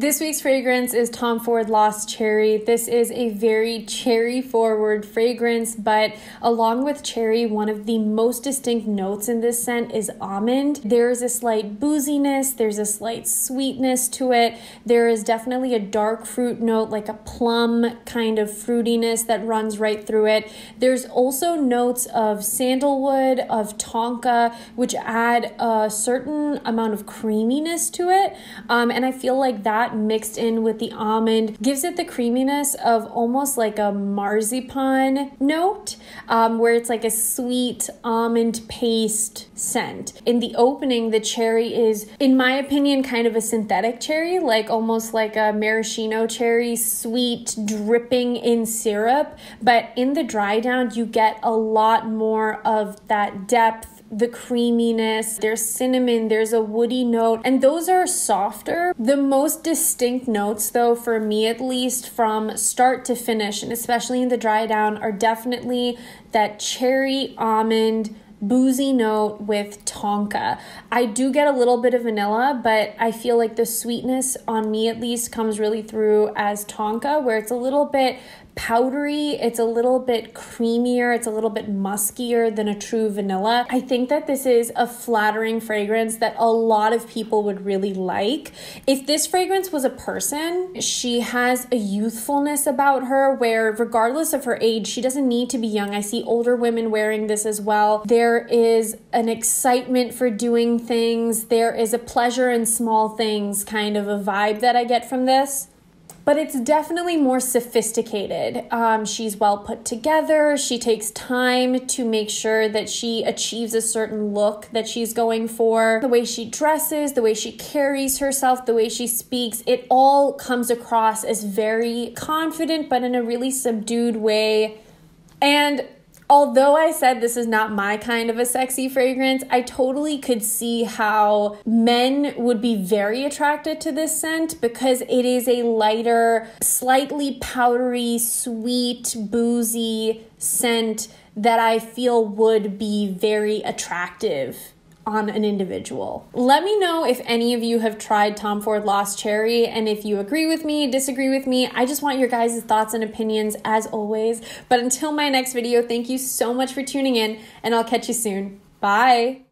This week's fragrance is Tom Ford Lost Cherry. This is a very cherry forward fragrance, but along with cherry, one of the most distinct notes in this scent is almond. There is a slight booziness, there's a slight sweetness to it. There is definitely a dark fruit note, like a plum kind of fruitiness that runs right through it. There's also notes of sandalwood, of tonka, which add a certain amount of creaminess to it. Um, and I feel like that mixed in with the almond gives it the creaminess of almost like a marzipan note, um, where it's like a sweet almond paste scent. In the opening, the cherry is, in my opinion, kind of a synthetic cherry, like almost like a maraschino cherry, sweet, dripping in syrup. But in the dry down, you get a lot more of that depth the creaminess, there's cinnamon, there's a woody note, and those are softer. The most distinct notes, though, for me at least, from start to finish, and especially in the dry down, are definitely that cherry almond boozy note with tonka. I do get a little bit of vanilla, but I feel like the sweetness on me at least comes really through as tonka, where it's a little bit powdery, it's a little bit creamier, it's a little bit muskier than a true vanilla. I think that this is a flattering fragrance that a lot of people would really like. If this fragrance was a person, she has a youthfulness about her where, regardless of her age, she doesn't need to be young. I see older women wearing this as well. There is an excitement for doing things, there is a pleasure in small things kind of a vibe that I get from this but it's definitely more sophisticated. Um, she's well put together. She takes time to make sure that she achieves a certain look that she's going for. The way she dresses, the way she carries herself, the way she speaks, it all comes across as very confident, but in a really subdued way. And although I said this is not my kind of a sexy fragrance, I totally could see how men would be very attracted to this scent because it is a lighter, slightly powdery, sweet, boozy scent that I feel would be very attractive on an individual. Let me know if any of you have tried Tom Ford Lost Cherry and if you agree with me, disagree with me. I just want your guys' thoughts and opinions as always. But until my next video, thank you so much for tuning in and I'll catch you soon. Bye.